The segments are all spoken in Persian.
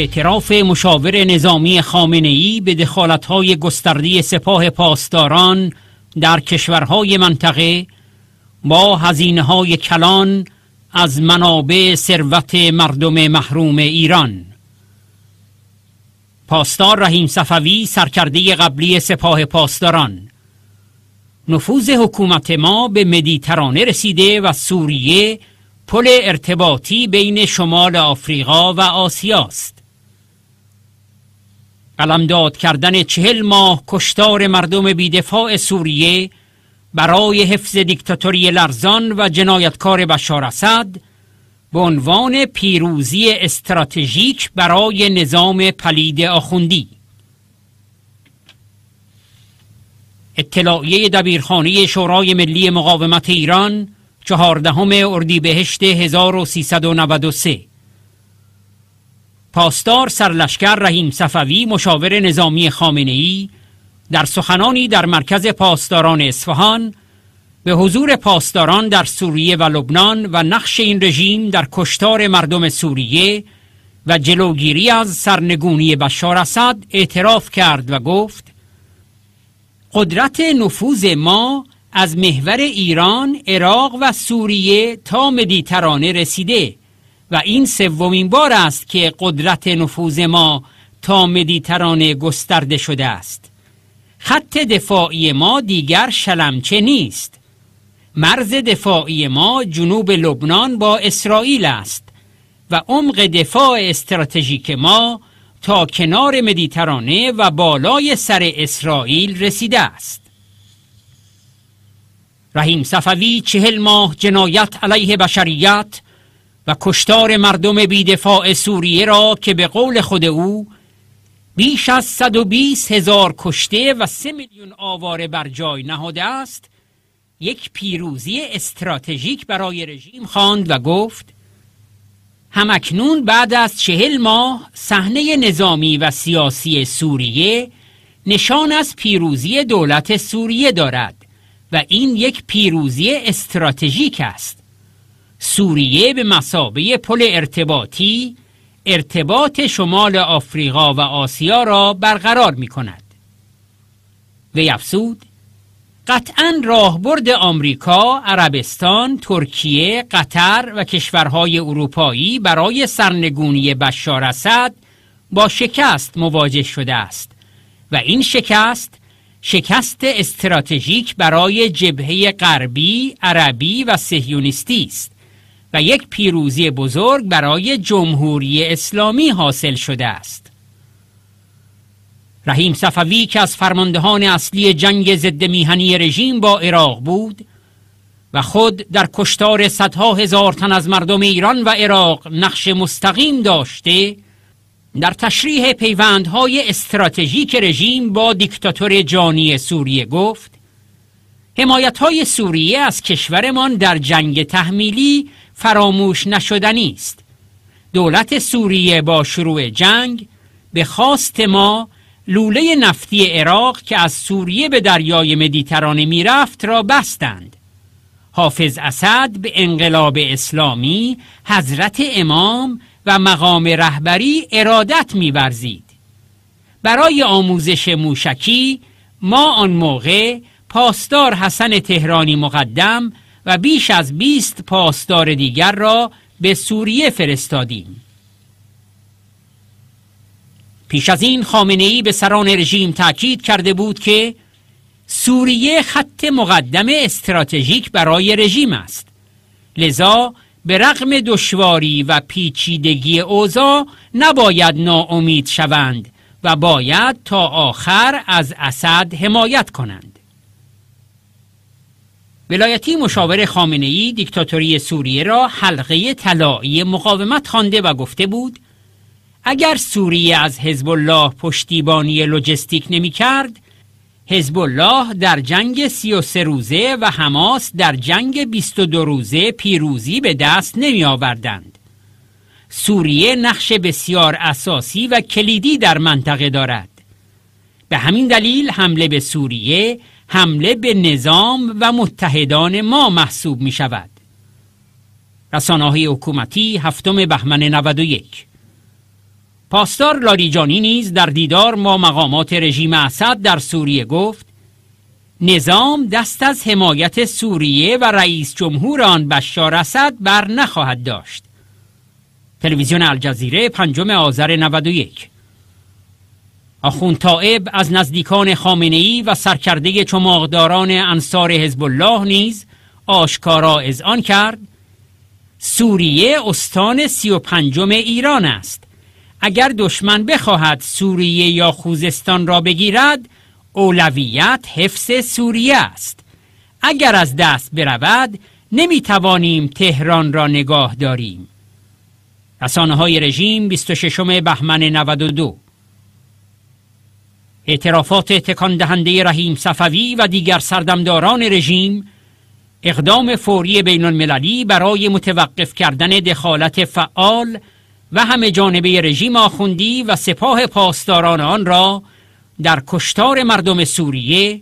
اعتراف مشاور نظامی ای به های گسترده سپاه پاسداران در کشورهای منطقه با هزینه های کلان از منابع ثروت مردم محروم ایران پاسدار رحیم صفوی سرکرده قبلی سپاه پاسداران نفوذ حکومت ما به مدیترانه رسیده و سوریه پل ارتباطی بین شمال آفریقا و آسیاست قلمداد کردن چهل ماه کشتار مردم بیدفاع سوریه برای حفظ دیکتاتوری لرزان و جنایتکار بشار اسد به عنوان پیروزی استراتژیک برای نظام پلید آخوندی اطلاعیه دبیرخانه شورای ملی مقاومت ایران چهاردهم اردیبهشت 1393 پاسدار سرلشکر رحیم صفوی مشاور نظامی خامنه ای در سخنانی در مرکز پاسداران اصفهان به حضور پاسداران در سوریه و لبنان و نقش این رژیم در کشتار مردم سوریه و جلوگیری از سرنگونی بشار اسد اعتراف کرد و گفت قدرت نفوذ ما از محور ایران، عراق و سوریه تا مدیترانه رسیده و این سومین بار است که قدرت نفوذ ما تا مدیترانه گسترده شده است خط دفاعی ما دیگر شلمچه نیست مرز دفاعی ما جنوب لبنان با اسرائیل است و عمق دفاع استراتژیک ما تا کنار مدیترانه و بالای سر اسرائیل رسیده است رحیم صفوی چهل ماه جنایت علیه بشریت و کشتار مردم بیدفاع سوریه را که به قول خود او بیش از 120 هزار کشته و 3 میلیون آواره بر جای نهاده است یک پیروزی استراتژیک برای رژیم خواند و گفت همکنون بعد از چهل ماه صحنه نظامی و سیاسی سوریه نشان از پیروزی دولت سوریه دارد و این یک پیروزی استراتژیک است سوریه به مسابه پل ارتباطی ارتباط شمال آفریقا و آسیا را برقرار می کند وی افزود: قطعا راهبرد آمریکا، عربستان، ترکیه، قطر و کشورهای اروپایی برای سرنگونی بشار اسد با شکست مواجه شده است و این شکست شکست استراتژیک برای جبهه غربی، عربی و سهیونیستی است و یک پیروزی بزرگ برای جمهوری اسلامی حاصل شده است رحیم صفوی که از فرماندهان اصلی جنگ ضد میهنی رژیم با عراق بود و خود در کشتار صدها هزار تن از مردم ایران و عراق نقش مستقیم داشته در تشریح پیوندهای استراتژیک رژیم با دیکتاتور جانی سوریه گفت حمایت های سوریه از کشورمان در جنگ تحمیلی فراموش نشدنی است دولت سوریه با شروع جنگ به خواست ما لوله نفتی عراق که از سوریه به دریای مدیترانه میرفت را بستند حافظ اسد به انقلاب اسلامی حضرت امام و مقام رهبری ارادت میورزید برای آموزش موشکی ما آن موقع پاسدار حسن تهرانی مقدم و بیش از 20 پاسدار دیگر را به سوریه فرستادیم پیش از این خامنه ای به سران رژیم تاکید کرده بود که سوریه خط مقدم استراتژیک برای رژیم است لذا به رغم دشواری و پیچیدگی اوضاع نباید ناامید شوند و باید تا آخر از اسد حمایت کنند ولایتی مشاور ای دیکتاتوری سوریه را حلقه طلایی مقاومت خوانده و گفته بود اگر سوریه از حزب الله پشتیبانی لوجستیک نمی کرد حزب الله در جنگ 33 روزه و حماس در جنگ 22 روزه پیروزی به دست نمی آوردند سوریه نقش بسیار اساسی و کلیدی در منطقه دارد به همین دلیل حمله به سوریه حمله به نظام و متحدان ما محسوب می شود رسانه های حکومتی هفتم بهمن 91 پاستار لاریجانی نیز در دیدار ما مقامات رژیم اسد در سوریه گفت نظام دست از حمایت سوریه و رئیس جمهور آن بشار اسد بر نخواهد داشت تلویزیون الجزیره پنجم آذر 91 آخون تائب از نزدیکان خامنه و سرکرده چماغداران انصار حزب الله نیز آشکارا از آن کرد سوریه استان سی و پنجم ایران است اگر دشمن بخواهد سوریه یا خوزستان را بگیرد اولویت حفظ سوریه است اگر از دست برود نمی توانیم تهران را نگاه داریم رسانه های رژیم 26 بهمن 92 اعترافات تکان دهنده رحیم صفوی و دیگر سردمداران رژیم اقدام فوری بین المللی برای متوقف کردن دخالت فعال و همه جانبه رژیم آخوندی و سپاه پاسداران آن را در کشتار مردم سوریه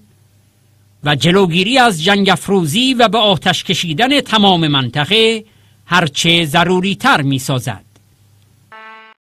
و جلوگیری از جنگ افروزی و به آتش کشیدن تمام منطقه هرچه ضروری تر می سازد.